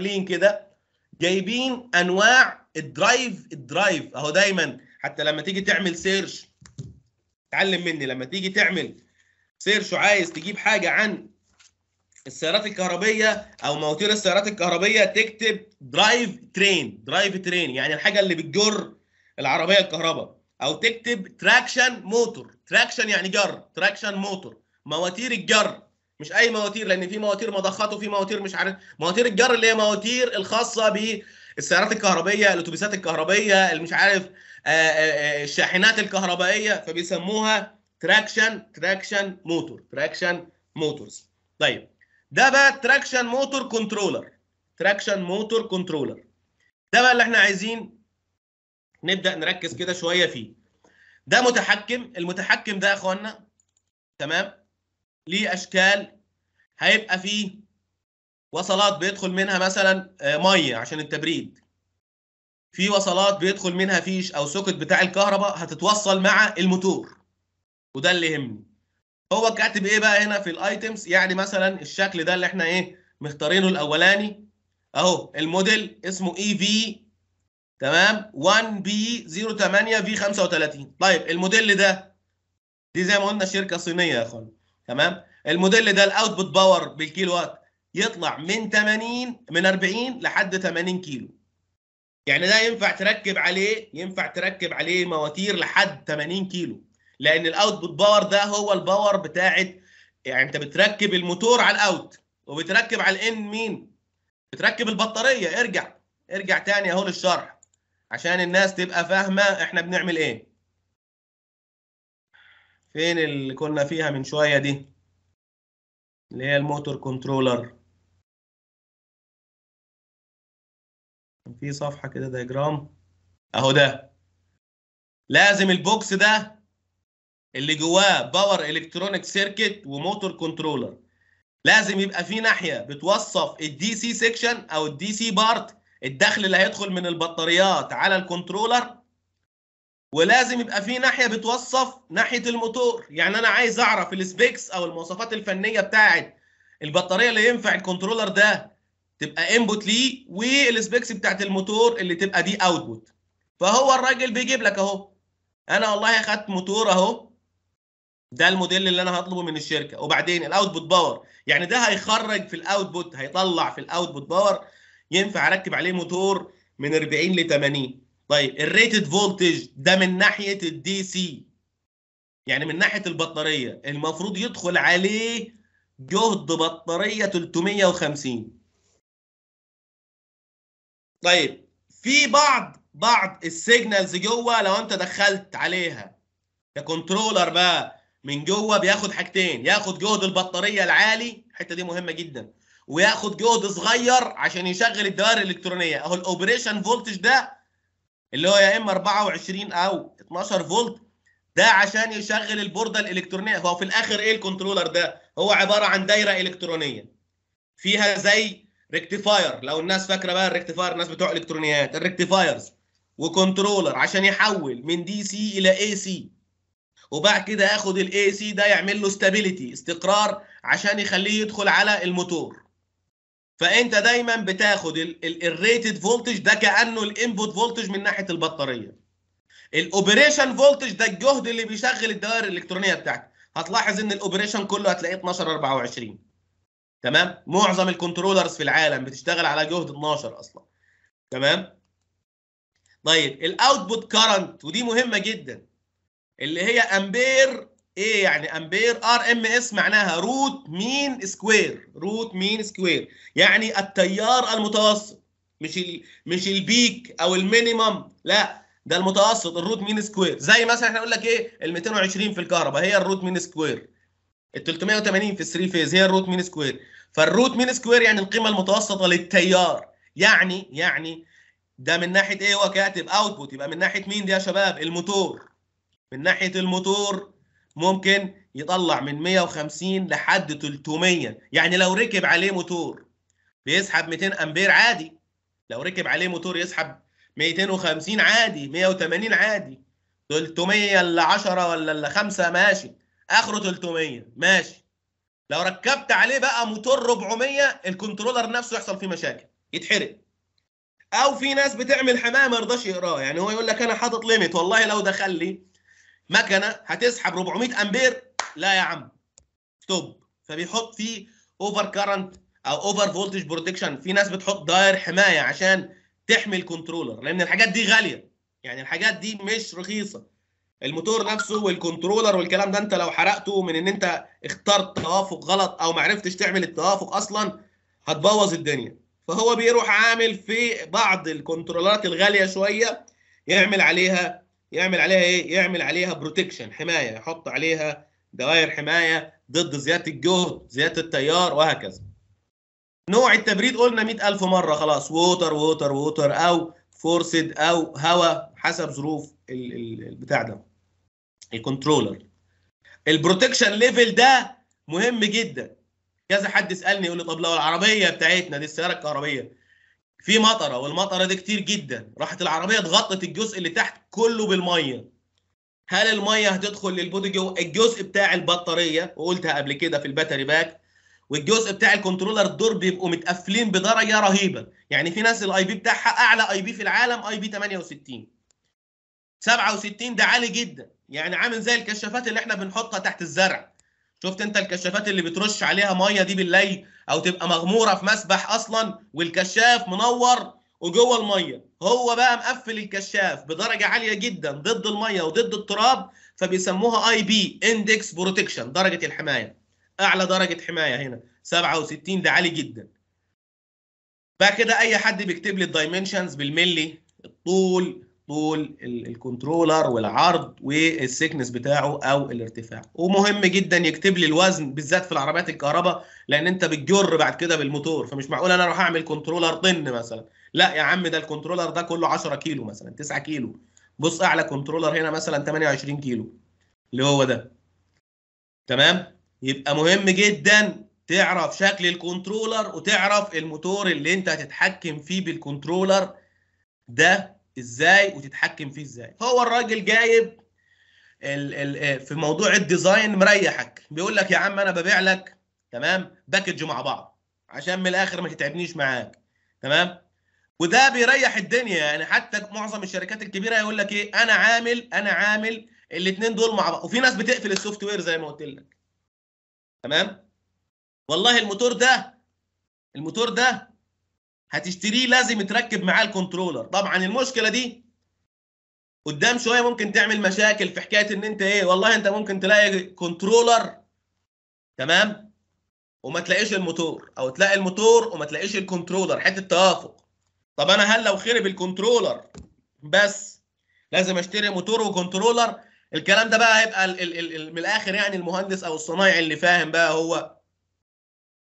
كلين كده جايبين انواع الدرايف الدرايف اهو دايما حتى لما تيجي تعمل سيرش اتعلم مني لما تيجي تعمل سيرش وعايز تجيب حاجه عن السيارات الكهربيه او مواتير السيارات الكهربيه تكتب درايف ترين درايف ترين يعني الحاجه اللي بتجر العربيه الكهرباء او تكتب تراكشن موتور تراكشن يعني جر تراكشن موتور مواتير الجر مش اي مواتير لان في مواتير مضخات وفي مواتير مش عارف مواتير الجر اللي هي مواتير الخاصه بالسيارات الكهربيه الاتوبيسات الكهربيه اللي مش عارف آه، آه، آه، الشاحنات الكهربائيه فبيسموها تراكشن تراكشن موتور تراكشن موتورز طيب ده بقى تراكشن موتور كنترولر تراكشن موتور كنترولر ده بقى اللي احنا عايزين نبدا نركز كده شويه فيه ده متحكم المتحكم ده يا اخوانا تمام ليه اشكال هيبقى فيه وصلات بيدخل منها مثلا آه، ميه عشان التبريد في وصلات بيدخل منها فيش او سوكت بتاع الكهرباء هتتوصل مع الموتور وده اللي يهمني هو كاتب ايه بقى هنا في الايتمز يعني مثلا الشكل ده اللي احنا ايه مختارينه الاولاني اهو الموديل اسمه e اي في تمام 1 بي 08 في 35 طيب الموديل ده دي زي ما قلنا شركه صينيه يا اخوان تمام الموديل ده الاوتبوت باور بالكيلو وات يطلع من 80 من 40 لحد 80 كيلو يعني ده ينفع تركب عليه ينفع تركب عليه مواتير لحد 80 كيلو لان الاوتبوت باور ده هو الباور بتاعه يعني انت بتركب الموتور على الاوت وبتركب على الان مين بتركب البطاريه ارجع ارجع تاني اهو للشرح عشان الناس تبقى فاهمه احنا بنعمل ايه فين اللي كنا فيها من شويه دي اللي هي الموتور كنترولر في صفحة كده دايجرام اهو ده لازم البوكس ده اللي جواه باور الكترونيك سيركت وموتور كنترولر لازم يبقى في ناحيه بتوصف الدي سي سيكشن او الدي سي بارت الدخل اللي هيدخل من البطاريات على الكنترولر ولازم يبقى في ناحيه بتوصف ناحيه الموتور يعني انا عايز اعرف السبيكس او المواصفات الفنيه بتاعه البطاريه اللي ينفع الكنترولر ده تبقى انبوت ليه والسبيكس بتاعت الموتور اللي تبقى دي اوتبوت فهو الراجل بيجيب لك اهو انا والله اخدت موتور اهو ده الموديل اللي انا هطلبه من الشركه وبعدين الاوتبوت باور يعني ده هيخرج في الاوتبوت هيطلع في الاوتبوت باور ينفع اركب عليه موتور من 40 ل 80 طيب الريتد فولتج ده من ناحيه الدي سي يعني من ناحيه البطاريه المفروض يدخل عليه جهد بطاريه 350 طيب في بعض بعض السيجنالز جوه لو انت دخلت عليها ككنترولر بقى من جوه بياخد حاجتين ياخد جهد البطاريه العالي الحته دي مهمه جدا وياخد جهد صغير عشان يشغل الدوائر الالكترونيه اهو الاوبريشن فولتج ده اللي هو يا اما 24 او 12 فولت ده عشان يشغل البورده الالكترونيه هو في الاخر ايه الكنترولر ده هو عباره عن دايره الكترونيه فيها زي ريكتيفاير لو الناس فاكره بقى الريكتيفاير الناس بتوع الكترونيات الريكتيفايرز وكنترولر عشان يحول من دي سي الى اي سي وبعد كده اخد الاي سي ده يعمل له ستابيليتي استقرار عشان يخليه يدخل على الموتور فانت دايما بتاخد الريتد فولتج ده كانه الانبوت فولتج من ناحيه البطاريه الاوبريشن فولتج ده الجهد اللي بيشغل الدوائر الالكترونيه بتاعتك هتلاحظ ان الاوبريشن كله هتلاقيه 12 24 تمام معظم الكنترولرز في العالم بتشتغل على جهد 12 اصلا تمام طيب الاوتبوت كارنت ودي مهمه جدا اللي هي امبير ايه يعني امبير ار ام اس معناها روت مين سكوير روت مين سكوير يعني التيار المتوسط مش ال... مش البيك او المينيمم لا ده المتوسط الروت مين سكوير زي مثلا احنا نقول لك ايه ال 220 في الكهرباء هي الروت مين سكوير ال 380 في الثري فيز هي الروت مين سكوير فالروت مين سكوير يعني القيمه المتوسطه للتيار يعني يعني ده من ناحيه ايه هو كاتب اوتبوت يبقى من ناحيه مين دي يا شباب الموتور من ناحيه الموتور ممكن يطلع من 150 لحد 300 يعني لو ركب عليه موتور بيسحب 200 امبير عادي لو ركب عليه موتور يسحب 250 عادي 180 عادي 300 الا 10 ولا الا 5 ماشي اخره 300 ماشي لو ركبت عليه بقى موتور 400 الكنترولر نفسه يحصل فيه مشاكل يتحرق او في ناس بتعمل حمايه ما يرضاش يقراه يعني هو يقول لك انا حاطط ليميت والله لو دخل لي مكنه هتسحب 400 امبير لا يا عم ستوب فبيحط فيه اوفر كارنت او اوفر فولتج بروتكشن في ناس بتحط داير حمايه عشان تحمي الكنترولر لان الحاجات دي غاليه يعني الحاجات دي مش رخيصه الموتور نفسه والكنترولر والكلام ده انت لو حرقته من ان انت اخترت توافق غلط او ما عرفتش تعمل التوافق اصلا هتبوظ الدنيا فهو بيروح عامل في بعض الكنترولرات الغاليه شويه يعمل عليها يعمل عليها ايه؟ يعمل عليها بروتكشن حمايه يحط عليها دوائر حمايه ضد زياده الجهد، زياده التيار وهكذا. نوع التبريد قلنا 100000 مره خلاص ووتر ووتر ووتر او فورسد او هواء حسب ظروف البتاع ده الكنترولر. البروتكشن ليفل ده مهم جدا. كذا حد سالني يقول لي طب لو العربيه بتاعتنا دي السياره الكهربيه في مطره والمطره دي كتير جدا راحت العربيه اتغطت الجزء اللي تحت كله بالميه هل الميه هتدخل للبودي جو الجزء بتاع البطاريه وقلتها قبل كده في الباتري باك والجزء بتاع الكنترولر دول بيبقوا متقفلين بدرجه رهيبه يعني في ناس الاي بي بتاعها اعلى اي بي في العالم اي بي 68 67 ده عالي جدا يعني عامل زي الكشافات اللي احنا بنحطها تحت الزرع شفت انت الكشافات اللي بترش عليها ميه دي بالليل او تبقى مغموره في مسبح اصلا والكشاف منور وجوه الميه هو بقى مقفل الكشاف بدرجه عاليه جدا ضد الميه وضد التراب فبيسموها اي بي اندكس بروتكشن درجه الحمايه اعلى درجه حمايه هنا 67 ده عالي جدا بعد كده اي حد بيكتب لي الدايمنشنز بالملي الطول طول الكنترولر والعرض والسكنس بتاعه او الارتفاع ومهم جدا يكتب لي الوزن بالذات في العربيات الكهرباء لان انت بتجر بعد كده بالموتور فمش معقول انا اروح اعمل كنترولر طن مثلا لا يا عم ده الكنترولر ده كله 10 كيلو مثلا 9 كيلو بص اعلى كنترولر هنا مثلا 28 كيلو اللي هو ده تمام يبقى مهم جدا تعرف شكل الكنترولر وتعرف الموتور اللي انت هتتحكم فيه بالكنترولر ده ازاي وتتحكم فيه ازاي هو الراجل جايب ال ال في موضوع الديزاين مريحك بيقول لك يا عم انا ببيع لك تمام باكج مع بعض عشان من الاخر ما تتعبنيش معاك تمام وده بيريح الدنيا يعني حتى معظم الشركات الكبيره يقول لك ايه انا عامل انا عامل الاثنين دول مع بعض وفي ناس بتقفل السوفت وير زي ما قلت لك تمام والله الموتور ده الموتور ده هتشتريه لازم تركب معاه الكنترولر طبعا المشكله دي قدام شويه ممكن تعمل مشاكل في حكايه ان انت ايه والله انت ممكن تلاقي كنترولر تمام وما تلاقيش الموتور او تلاقي الموتور وما تلاقيش الكنترولر حته توافق طب انا هل لو خرب الكنترولر بس لازم اشتري موتور وكنترولر الكلام ده بقى هيبقى الـ ال ال ال من الاخر يعني المهندس او الصنايعي اللي فاهم بقى هو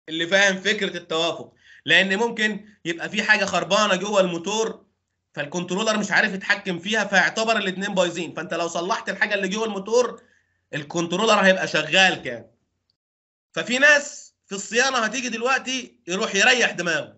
اللي فاهم فكره التوافق لان ممكن يبقى في حاجه خربانه جوه الموتور فالكنترولر مش عارف يتحكم فيها فيعتبر الاثنين بايظين فانت لو صلحت الحاجه اللي جوه الموتور الكنترولر هيبقى شغال كان ففي ناس في الصيانه هتيجي دلوقتي يروح يريح دماغه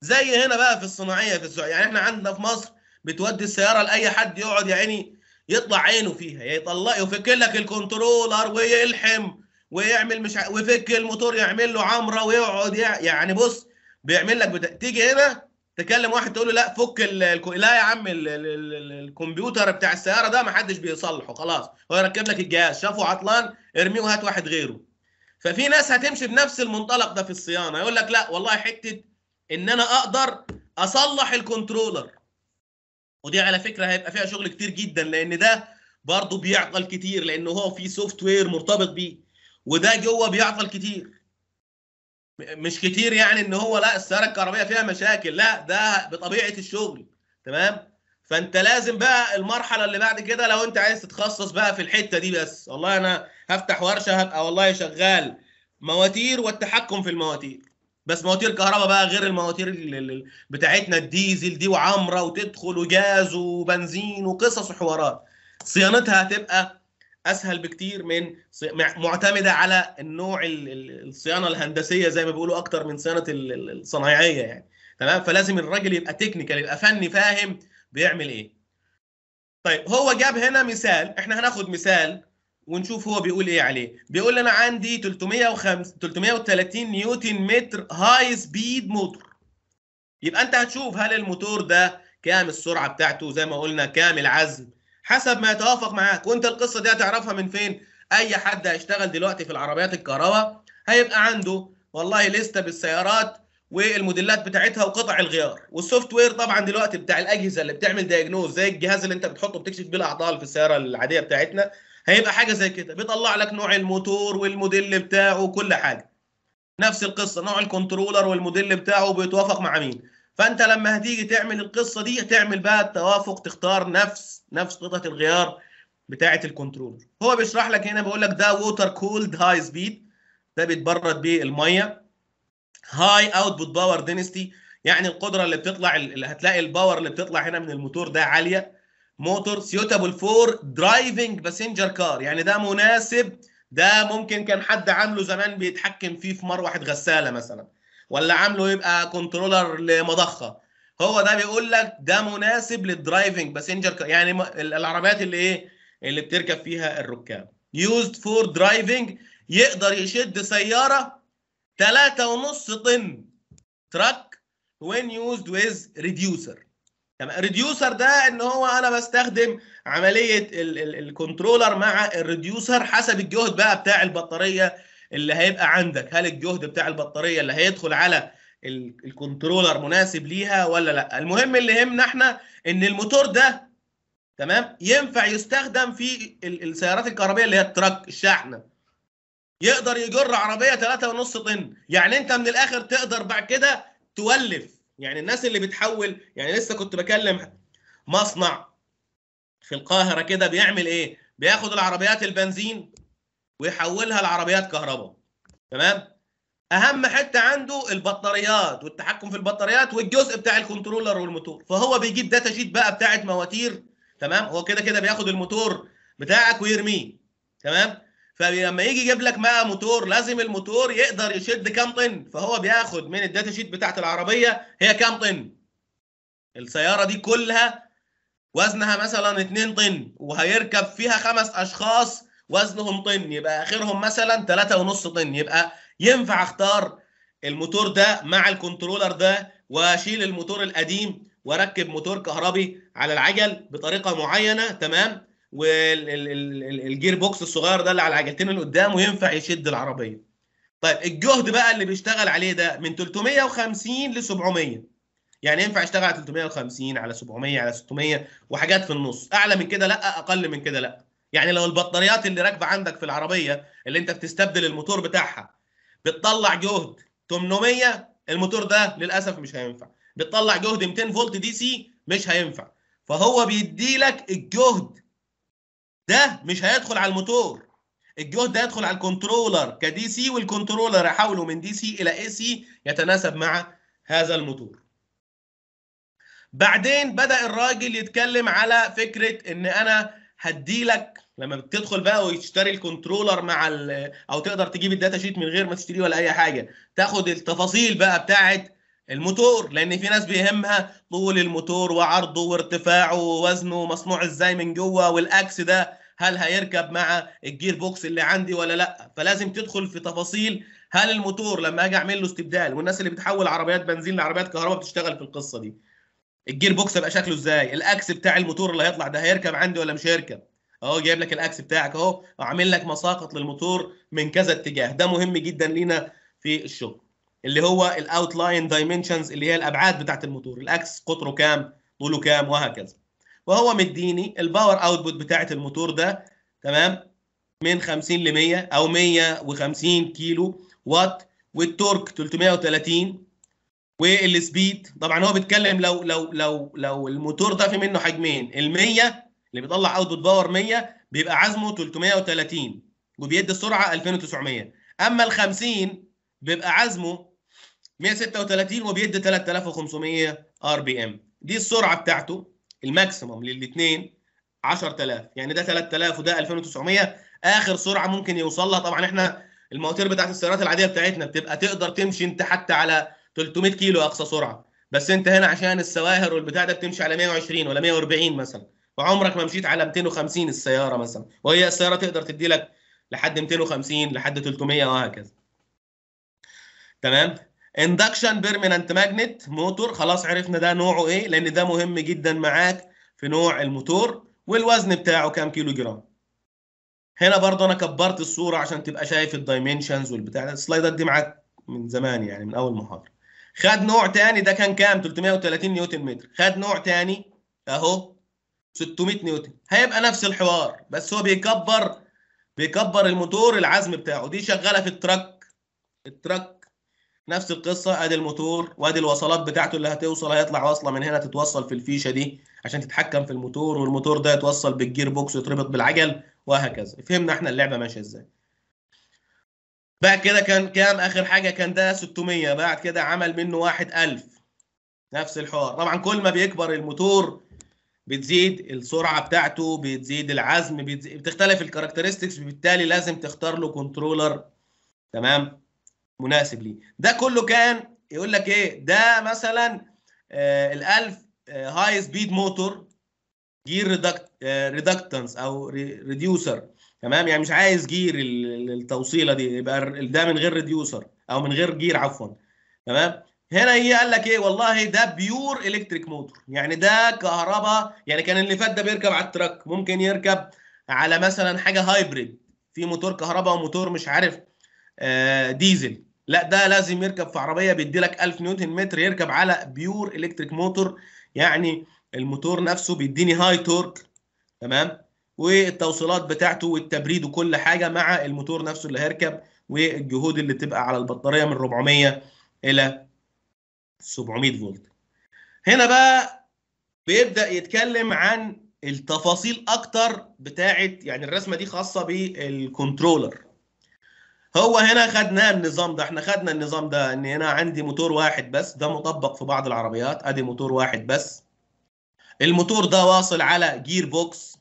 زي هنا بقى في الصناعيه في السعوديه يعني احنا عندنا في مصر بتودي السياره لاي حد يقعد يا عيني يطلع عينه فيها يطلع يفك لك الكنترولر ويلحم ويعمل مش ع... ويفك الموتور يعمل له عمره ويقعد يعني بص بيعمل لك بتا... تيجي هنا تكلم واحد تقول له لا فك ال... لا يا عم ال... ال... ال... الكمبيوتر بتاع السياره ده ما حدش بيصلحه خلاص هو يركب لك الجهاز شافه عطلان ارميه وهات واحد غيره ففي ناس هتمشي بنفس المنطلق ده في الصيانه يقول لك لا والله حته ان انا اقدر اصلح الكنترولر ودي على فكره هيبقى فيها شغل كتير جدا لان ده برضه بيعطل كتير لان هو في سوفت وير مرتبط بيه وده جوه بيعطل كتير مش كتير يعني ان هو لا السياره الكهربائيه فيها مشاكل لا ده بطبيعه الشغل تمام فانت لازم بقى المرحله اللي بعد كده لو انت عايز تتخصص بقى في الحته دي بس والله انا هفتح ورشه هبقى والله شغال مواتير والتحكم في المواتير بس مواتير كهرباء بقى غير المواتير بتاعتنا الديزل دي وعمره وتدخل وجاز وبنزين وقصص وحوارات صيانتها هتبقى اسهل بكتير من معتمده على النوع الصيانه الهندسيه زي ما بيقولوا اكتر من صيانه الصنايعيه يعني تمام فلازم الراجل يبقى تكنيكال يبقى فني فاهم بيعمل ايه طيب هو جاب هنا مثال احنا هناخد مثال ونشوف هو بيقول ايه عليه بيقول انا عندي 305 330 نيوتن متر هاي سبيد موتور يبقى انت هتشوف هل الموتور ده كام السرعه بتاعته زي ما قلنا كام العزم حسب ما يتوافق معاك وانت القصه دي هتعرفها من فين اي حد هيشتغل دلوقتي في العربيات الكهرباء هيبقى عنده والله لسته بالسيارات والموديلات بتاعتها وقطع الغيار والسوفت وير طبعا دلوقتي بتاع الاجهزه اللي بتعمل دايجنوز زي الجهاز اللي انت بتحطه بتكشف بيه الاعطال في السياره العاديه بتاعتنا هيبقى حاجه زي كده بيطلع لك نوع الموتور والموديل بتاعه وكل حاجه نفس القصه نوع الكنترولر والموديل بتاعه بيتوافق مع مين فانت لما هتيجي تعمل القصه دي تعمل بقى التوافق تختار نفس نفس قطعه الغيار بتاعه الكنترولر هو بيشرح لك هنا بيقول لك ده ووتر كولد هاي سبيد ده بيتبرد بيه الميه هاي اوتبوت باور دينستي يعني القدره اللي بتطلع اللي هتلاقي الباور اللي بتطلع هنا من الموتور ده عاليه موتور سيوتابل فور درايفنج باسنجر كار يعني ده مناسب ده ممكن كان حد عامله زمان بيتحكم فيه في مروحه غساله مثلا ولا عامله يبقى كنترولر لمضخه هو ده بيقول لك ده مناسب للدرايفنج باسنجر يعني العربيات اللي ايه اللي بتركب فيها الركاب يوزد فور درايفنج يقدر يشد سياره 3.5 طن تراك وين يوزد ويز ريديوسر تمام الريديوسر ده ان هو انا بستخدم عمليه الكنترولر مع الريديوسر حسب الجهد بقى بتاع البطاريه اللي هيبقى عندك هل الجهد بتاع البطاريه اللي هيدخل على الكنترولر مناسب ليها ولا لا المهم اللي يهمنا احنا ان الموتور ده تمام ينفع يستخدم في السيارات الكهربائيه اللي هي التراك الشاحنه يقدر يجر عربيه 3.5 طن يعني انت من الاخر تقدر بعد كده تولف يعني الناس اللي بتحول يعني لسه كنت بكلم مصنع في القاهره كده بيعمل ايه بياخد العربيات البنزين ويحولها لعربيات كهرباء تمام اهم حته عنده البطاريات والتحكم في البطاريات والجزء بتاع الكنترولر والموتور فهو بيجيب داتا شيت بقى بتاعه مواتير تمام هو كده كده بياخد الموتور بتاعك ويرميه تمام فلما يجي يجيب لك بقى موتور لازم الموتور يقدر يشد كام طن فهو بياخد من الداتا شيت بتاعه العربيه هي كام طن السياره دي كلها وزنها مثلا 2 طن وهيركب فيها خمس اشخاص وزنهم طن يبقى اخرهم مثلا 3.5 طن يبقى ينفع اختار الموتور ده مع الكنترولر ده واشيل الموتور القديم واركب موتور كهربي على العجل بطريقه معينه تمام والجير بوكس الصغير ده اللي على العجلتين اللي قدامه ينفع يشد العربيه طيب الجهد بقى اللي بيشتغل عليه ده من 350 ل 700 يعني ينفع اشتغل على 350 على 700 على 600 وحاجات في النص اعلى من كده لا اقل من كده لا يعني لو البطاريات اللي راكبه عندك في العربيه اللي انت بتستبدل الموتور بتاعها بتطلع جهد 800 الموتور ده للاسف مش هينفع بتطلع جهد 200 فولت دي سي مش هينفع فهو بيدي لك الجهد ده مش هيدخل على الموتور الجهد ده يدخل على الكنترولر كدي سي والكنترولر يحوله من دي سي الى اي سي يتناسب مع هذا الموتور بعدين بدا الراجل يتكلم على فكره ان انا هدي لك لما بتدخل بقى وتشتري الكنترولر مع ال او تقدر تجيب الداتا شيت من غير ما تشتريه ولا اي حاجه تاخد التفاصيل بقى بتاعه الموتور لان في ناس بيهمها طول الموتور وعرضه وارتفاعه ووزنه مصنوع ازاي من جوه والاكس ده هل هيركب مع الجير بوكس اللي عندي ولا لا فلازم تدخل في تفاصيل هل الموتور لما اجي اعمل له استبدال والناس اللي بتحول عربيات بنزين لعربيات كهرباء بتشتغل في القصه دي الجير بوكس هيبقى شكله ازاي الاكس بتاع الموتور اللي هيطلع ده هيركب عندي ولا مش هيركب اهو جايب لك الاكس بتاعك اهو وعامل لك مساقط للموتور من كذا اتجاه ده مهم جدا لينا في الشغل اللي هو الاوتلاين دايمنشنز اللي هي الابعاد بتاعت الموتور الاكس قطره كام طوله كام وهكذا وهو مديني الباور اوتبوت بتاعت الموتور ده تمام من 50 ل 100 او 150 كيلو وات والتورك 330 والسبيد طبعا هو بيتكلم لو لو لو لو الموتور ده في منه حجمين ال 100 اللي بيطلع اوتبوت باور 100 بيبقى عزمه 330 وبيدي السرعه 2900 اما ال 50 بيبقى عزمه 136 وبيدي 3500 ار بي ام دي السرعه بتاعته الماكسيمم للاثنين 10000 يعني ده 3000 وده 2900 اخر سرعه ممكن يوصل لها طبعا احنا المواتير بتاعت السيارات العاديه بتاعتنا بتبقى تقدر تمشي انت حتى على 300 كيلو اقصى سرعه بس انت هنا عشان السواهر والبتاع ده بتمشي على 120 ولا 140 مثلا وعمرك ما مشيت على 250 السياره مثلا وهي السياره تقدر تدي لك لحد 250 لحد 300 وهكذا آه، تمام اندكشن بيرمننت ماجنت موتور خلاص عرفنا ده نوعه ايه لان ده مهم جدا معاك في نوع الموتور والوزن بتاعه كام كيلو جرام هنا برضه انا كبرت الصوره عشان تبقى شايف الدايمنشنز والبتاع السلايدات دي معاك من زمان يعني من اول محاضره خد نوع تاني ده كان كام 330 نيوتن متر خد نوع تاني اهو 600 نيوتن هيبقى نفس الحوار بس هو بيكبر بيكبر الموتور العزم بتاعه دي شغاله في التراك التراك نفس القصه ادي الموتور وادي الوصلات بتاعته اللي هتوصل هيطلع واصله من هنا تتوصل في الفيشه دي عشان تتحكم في الموتور والموتور ده يتوصل بالجير بوكس ويتربط بالعجل وهكذا فهمنا احنا اللعبه ماشيه ازاي بعد كده كان كام اخر حاجه كان ده 600 بعد كده عمل منه 1000 نفس الحوار طبعا كل ما بيكبر الموتور بتزيد السرعه بتاعته بتزيد العزم بتزيد بتختلف الكاركترستكس بالتالي لازم تختار له كنترولر تمام مناسب ليه ده كله كان يقول لك ايه ده مثلا آه ال1000 آه هاي سبيد موتور جير ريدكتنس او ريديوسر تمام يعني مش عايز جير التوصيله دي يبقى ده من غير ريديوسر او من غير جير عفوا تمام هنا هي قال لك ايه والله ده بيور الكتريك موتور يعني ده كهرباء يعني كان اللي فات ده بيركب على التراك ممكن يركب على مثلا حاجه هايبريد في موتور كهرباء وموتور مش عارف آه، ديزل لا ده لازم يركب في عربيه بيدي لك 1000 نيوتن متر يركب على بيور الكتريك موتور يعني الموتور نفسه بيديني هاي تورك تمام والتوصيلات بتاعته والتبريد وكل حاجه مع الموتور نفسه اللي هيركب والجهود اللي تبقى على البطاريه من 400 الى 700 فولت هنا بقى بيبدا يتكلم عن التفاصيل اكتر بتاعه يعني الرسمه دي خاصه بالكنترولر هو هنا خدنا النظام ده احنا خدنا النظام ده ان هنا عندي موتور واحد بس ده مطبق في بعض العربيات ادي موتور واحد بس الموتور ده واصل على جير بوكس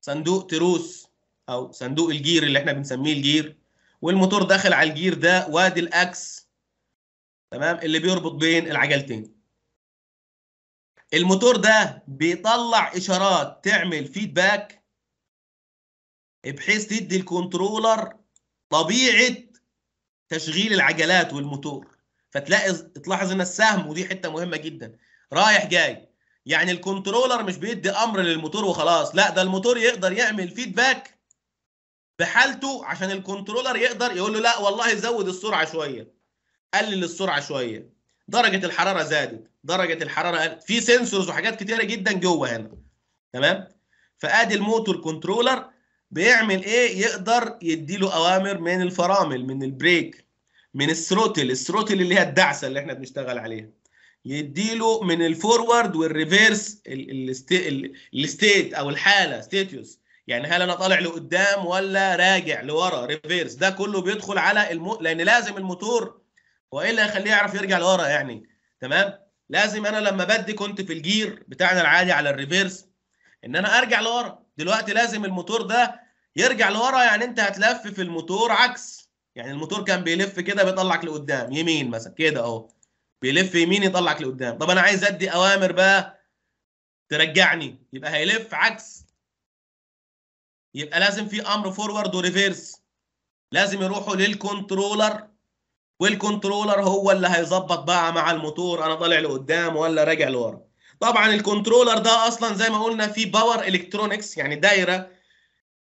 صندوق تروس او صندوق الجير اللي احنا بنسميه الجير والموتور داخل على الجير ده وادي الاكس تمام اللي بيربط بين العجلتين الموتور ده بيطلع اشارات تعمل فيدباك بحيث تدي الكنترولر طبيعه تشغيل العجلات والموتور فتلاقي تلاحظ ان السهم ودي حته مهمه جدا رايح جاي يعني الكنترولر مش بيدي امر للموتور وخلاص لا ده الموتور يقدر يعمل فيدباك بحالته عشان الكنترولر يقدر يقول له لا والله زود السرعه شويه قلل السرعه شويه درجه الحراره زادت درجه الحراره قلت. في سنسورز وحاجات كتيره جدا جوه هنا تمام فادي الموتور كنترولر بيعمل ايه يقدر يديله اوامر من الفرامل من البريك من الثروتل الثروتل اللي هي الدعسه اللي احنا بنشتغل عليها يديله من الفورورد والريفيرس الستيت او الحاله ستيتوس يعني هل انا طالع لقدام ولا راجع لورا ريفيرس ده كله بيدخل على المو... لان لازم الموتور والا اللي هيخليه يعرف يرجع لورا يعني تمام لازم انا لما بدي كنت في الجير بتاعنا العادي على الريفيرس ان انا ارجع لورا دلوقتي لازم الموتور ده يرجع لورا يعني انت هتلف في الموتور عكس يعني الموتور كان بيلف كده بيطلعك لقدام يمين مثلا كده اهو بيلف يمين يطلعك لقدام طب انا عايز ادي اوامر بقى ترجعني يبقى هيلف عكس يبقى لازم في امر فورورد وريفيرس لازم يروحوا للكنترولر والكنترولر هو اللي هيظبط بقى مع الموتور انا طالع لقدام ولا راجع لورا طبعا الكنترولر ده اصلا زي ما قلنا فيه باور الكترونكس يعني دايره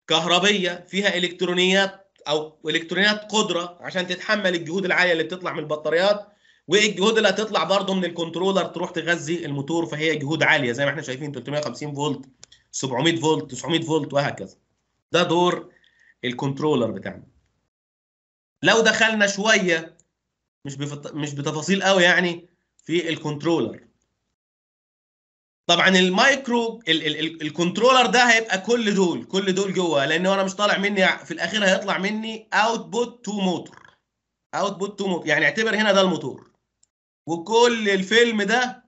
كهربيه فيها الكترونيات او الكترونيات قدره عشان تتحمل الجهود العاليه اللي بتطلع من البطاريات والجهود اللي هتطلع برضه من الكنترولر تروح تغذي الموتور فهي جهود عاليه زي ما احنا شايفين 350 فولت 700 فولت 900 فولت وهكذا ده دور الكنترولر بتاعنا لو دخلنا شويه مش بفط... مش بتفاصيل قوي يعني في الكنترولر طبعا المايكرو ال... ال... ال... الكنترولر ده هيبقى كل دول كل دول جوه لان انا مش طالع مني في الاخير هيطلع مني اوتبوت تو موتور اوتبوت تو موتور يعني اعتبر هنا ده الموتور وكل الفيلم ده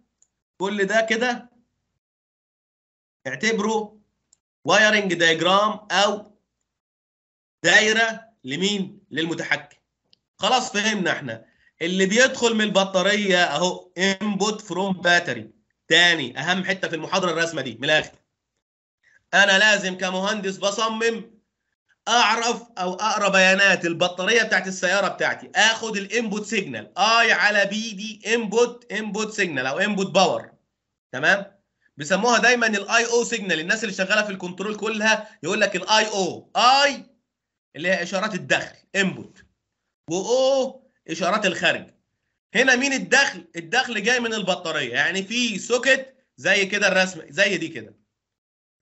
كل ده كده اعتبره وايرنج دايجرام او دايره لمين للمتحكم خلاص فهمنا احنا اللي بيدخل من البطاريه اهو انبوت فروم باتري تاني اهم حته في المحاضره الرسمه دي من الاخر انا لازم كمهندس بصمم اعرف او اقرا بيانات البطاريه بتاعت السياره بتاعتي اخد الانبوت سيجنال اي على بي دي انبوت انبوت سيجنال او انبوت باور تمام بيسموها دايما الاي او سيجنال الناس اللي شغاله في الكنترول كلها يقول لك الاي او اي اللي هي اشارات الدخل انبوت واو اشارات الخارج هنا مين الدخل الدخل جاي من البطاريه يعني في سوكت زي كده الرسمه زي دي كده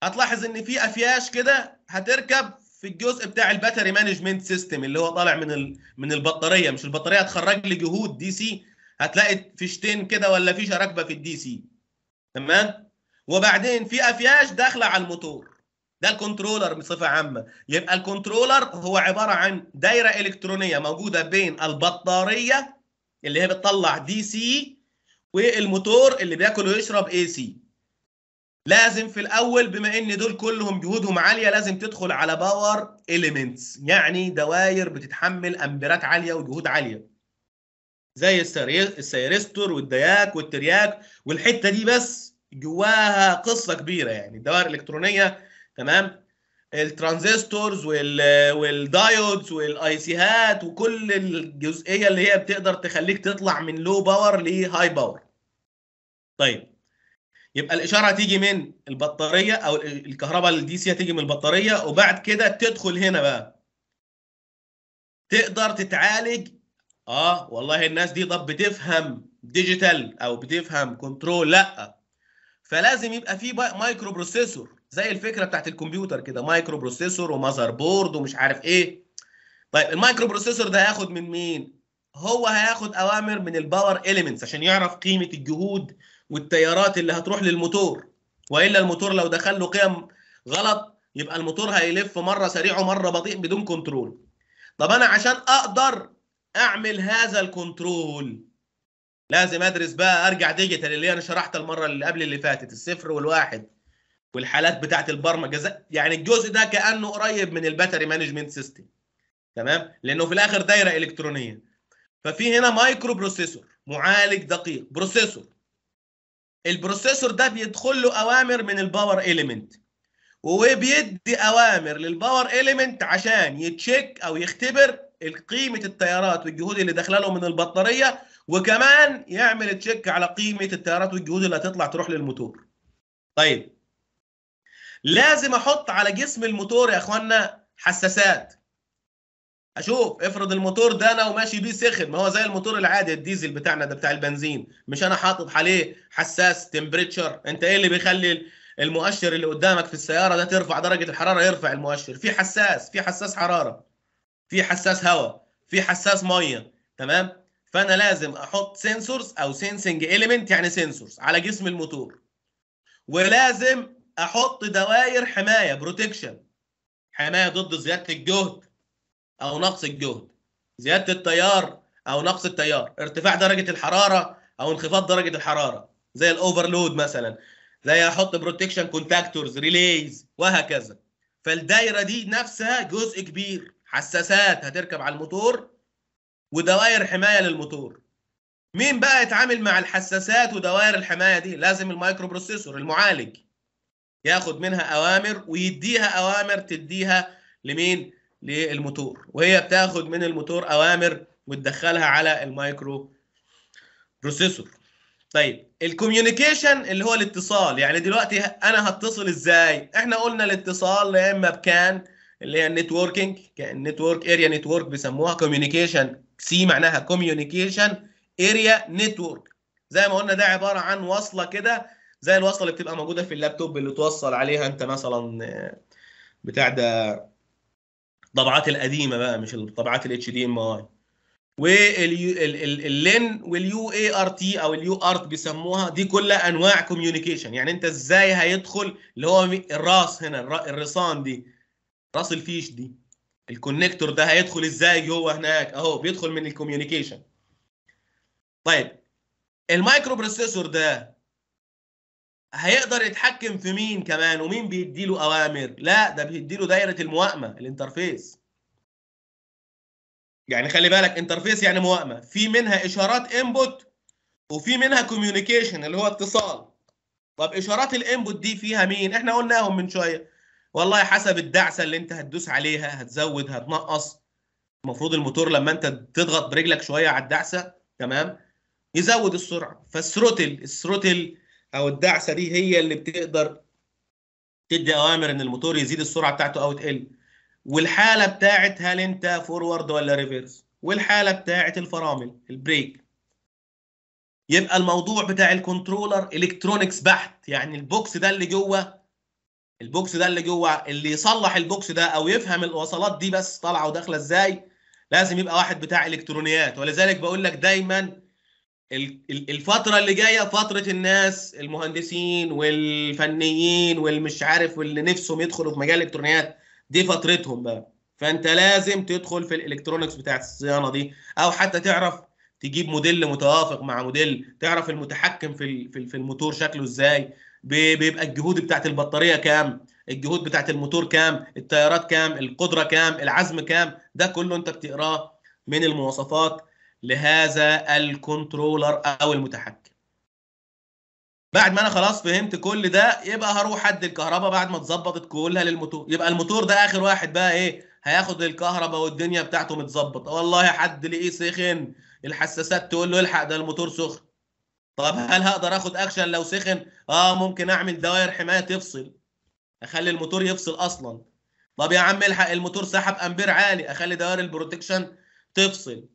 هتلاحظ ان في افياش كده هتركب في الجزء بتاع الباتري مانجمنت سيستم اللي هو طالع من ال... من البطاريه مش البطاريه هتخرج لي جهود دي سي هتلاقي فيشتين كده ولا فيشه راكبه في الدي سي تمام وبعدين في افياش داخله على الموتور ده الكنترولر بصفه عامه يبقى الكنترولر هو عباره عن دايره الكترونيه موجوده بين البطاريه اللي هي بتطلع دي سي والموتور اللي بياكل ويشرب اي سي لازم في الاول بما ان دول كلهم جهودهم عاليه لازم تدخل على باور اليمنتس يعني دوائر بتتحمل امبيرات عاليه وجهود عاليه زي السيرستور والدياك والترياك والحته دي بس جواها قصه كبيره يعني الدوائر الالكترونيه تمام الترانزستورز والدايودز والاي سي هات وكل الجزئيه اللي هي بتقدر تخليك تطلع من لو باور لهاي باور طيب يبقى الاشاره هتيجي من البطاريه او الكهرباء الدي سي هتيجي من البطاريه وبعد كده تدخل هنا بقى تقدر تتعالج اه والله الناس دي طب بتفهم ديجيتال او بتفهم كنترول لا فلازم يبقى في مايكرو بروسيسور زي الفكره بتاعت الكمبيوتر كده مايكرو بروسيسور ومذر بورد ومش عارف ايه طيب المايكرو بروسيسور ده هياخد من مين هو هياخد اوامر من الباور اليمنتس عشان يعرف قيمه الجهود والتيارات اللي هتروح للموتور والا الموتور لو دخل له قيم غلط يبقى الموتور هيلف مره سريع ومره بطيء بدون كنترول طب انا عشان اقدر اعمل هذا الكنترول لازم ادرس بقى ارجع ديجيتال اللي انا شرحتها المره اللي قبل اللي فاتت الصفر والواحد والحالات بتاعه البرمجه يعني الجزء ده كانه قريب من الباتري مانجمنت سيستم تمام لانه في الاخر دايره الكترونيه ففي هنا مايكرو بروسيسور معالج دقيق بروسيسور البروسيسور ده بيدخل له اوامر من الباور اليمنت وبيدي اوامر للباور اليمنت عشان يتشيك او يختبر قيمه التيارات والجهود اللي داخله له من البطاريه وكمان يعمل تشيك على قيمه التيارات والجهود اللي هتطلع تروح للموتور طيب لازم احط على جسم الموتور يا اخوانا حساسات اشوف افرض الموتور ده انا وماشي بيه سخن ما هو زي الموتور العادي الديزل بتاعنا ده بتاع البنزين مش انا حاطط عليه حساس تمبريتشر انت ايه اللي بيخلي المؤشر اللي قدامك في السياره ده ترفع درجه الحراره يرفع المؤشر في حساس في حساس حراره في حساس هواء في حساس ميه تمام فانا لازم احط سنسورز او سينسنج اليمنت يعني سنسورز على جسم الموتور ولازم احط دوائر حمايه بروتكشن حمايه ضد زياده الجهد او نقص الجهد زياده التيار او نقص التيار ارتفاع درجه الحراره او انخفاض درجه الحراره زي الاوفرلود مثلا زي احط بروتكشن كونتاكتورز ريليز وهكذا فالدايره دي نفسها جزء كبير حساسات هتركب على الموتور ودوائر حمايه للموتور مين بقى يتعامل مع الحساسات ودوائر الحمايه دي لازم المايكرو بروسيسور المعالج ياخد منها اوامر ويديها اوامر تديها لمين للموتور وهي بتاخد من الموتور اوامر وتدخلها على المايكرو بروسيسور طيب الكوميونيكيشن اللي هو الاتصال يعني دلوقتي انا هتصل ازاي احنا قلنا الاتصال يا اما بكان اللي هي النتوركينج النتورك اريا نتورك بيسموها كوميونيكيشن سي معناها كوميونيكيشن اريا نتورك زي ما قلنا ده عباره عن وصله كده زي الوصله اللي بتبقى موجوده في اللابتوب اللي توصل عليها انت مثلا آه، بتاع ده الطبعات القديمه بقى مش الطبعات الاتش دي ام اي واللين واليو اي ار تي او اليو ارت بيسموها دي كلها انواع كوميونيكيشن يعني انت ازاي هيدخل اللي هو الراس هنا الرصان دي راس الفيش دي الكونكتور ده هيدخل ازاي جوه هناك اهو بيدخل من الكوميونيكيشن طيب المايكرو بروسيسور ده هيقدر يتحكم في مين كمان ومين بيديله اوامر لا ده بيديله دايره الموائمه الانترفيس يعني خلي بالك انترفيس يعني موائمه في منها اشارات انبوت وفي منها كوميونيكيشن اللي هو اتصال طب اشارات الانبوت دي فيها مين احنا قلناهم من شويه والله حسب الدعسه اللي انت هتدوس عليها هتزود هتنقص المفروض الموتور لما انت تضغط برجلك شويه على الدعسه تمام يزود السرعه فالثروتل الثروتل او الدعسه دي هي اللي بتقدر تدي اوامر ان الموتور يزيد السرعه بتاعته او تقل والحاله بتاعت هل انت فورورد ولا ريفرس والحاله بتاعت الفرامل البريك يبقى الموضوع بتاع الكنترولر الكترونكس بحت يعني البوكس ده اللي جوه البوكس ده اللي جوه اللي يصلح البوكس ده او يفهم الوصلات دي بس طالعه وداخله ازاي لازم يبقى واحد بتاع الكترونيات ولذلك بقول لك دايما الفتره اللي جايه فتره الناس المهندسين والفنيين والمش عارف واللي نفسهم يدخلوا في مجال الالكترونيات دي فترتهم بقى فانت لازم تدخل في الالكترونكس بتاعت الصيانه دي او حتى تعرف تجيب موديل متوافق مع موديل تعرف المتحكم في في الموتور شكله ازاي بيبقى الجهود بتاعت البطاريه كام الجهود بتاعت الموتور كام التيارات كام القدره كام العزم كام ده كله انت بتقراه من المواصفات لهذا الكنترولر او المتحكم بعد ما انا خلاص فهمت كل ده يبقى هروح حد الكهرباء بعد ما اتظبطت كلها للموتور يبقى الموتور ده اخر واحد بقى ايه هياخد الكهرباء والدنيا بتاعته متظبطه والله حد لقيه سخن الحساسات تقول له الحق ده الموتور سخن طب هل هقدر اخد اكشن لو سخن اه ممكن اعمل دوائر حمايه تفصل اخلي الموتور يفصل اصلا طب يا عم الحق الموتور سحب امبير عالي اخلي دوائر البروتكشن تفصل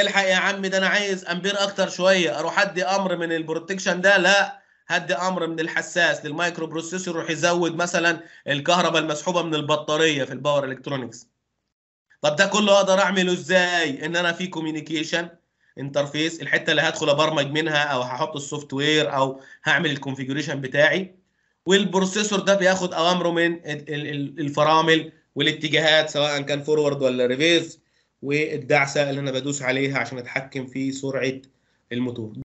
الحق يا عم ده انا عايز امبير اكتر شويه اروح ادي امر من البروتكشن ده لا هدي امر من الحساس للمايكرو بروسيسور يروح يزود مثلا الكهرباء المسحوبه من البطاريه في الباور الكترونكس طب ده كله اقدر اعمله ازاي ان انا في كوميونيكيشن انترفيس الحته اللي هدخل ابرمج منها او هحط السوفت وير او هعمل الكونفيجريشن بتاعي والبروسيسور ده بياخد اوامره من الفرامل والاتجاهات سواء كان فورورد ولا ريفيرس والدعسه اللي انا بدوس عليها عشان اتحكم في سرعه الموتور